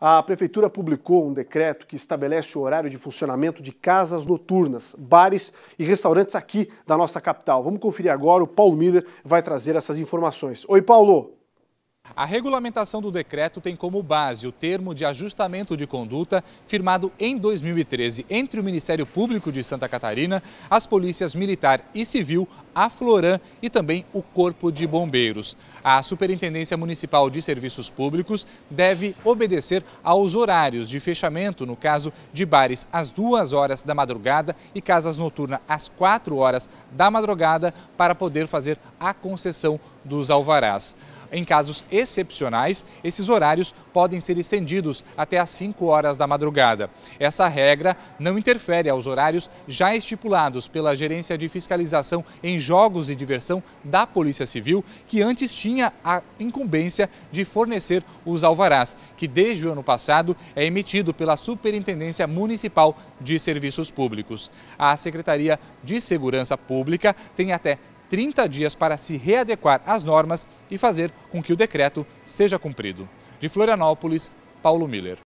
A Prefeitura publicou um decreto que estabelece o horário de funcionamento de casas noturnas, bares e restaurantes aqui da nossa capital. Vamos conferir agora, o Paulo Miller vai trazer essas informações. Oi, Paulo! A regulamentação do decreto tem como base o termo de ajustamento de conduta firmado em 2013 entre o Ministério Público de Santa Catarina, as polícias militar e civil, a Floran e também o Corpo de Bombeiros. A Superintendência Municipal de Serviços Públicos deve obedecer aos horários de fechamento, no caso de bares às 2 horas da madrugada e casas noturnas às 4 horas da madrugada, para poder fazer a concessão dos alvarás. Em casos excepcionais, esses horários podem ser estendidos até às 5 horas da madrugada. Essa regra não interfere aos horários já estipulados pela Gerência de Fiscalização em Jogos e Diversão da Polícia Civil, que antes tinha a incumbência de fornecer os alvarás, que desde o ano passado é emitido pela Superintendência Municipal de Serviços Públicos. A Secretaria de Segurança Pública tem até 30 dias para se readequar às normas e fazer com que o decreto seja cumprido. De Florianópolis, Paulo Miller.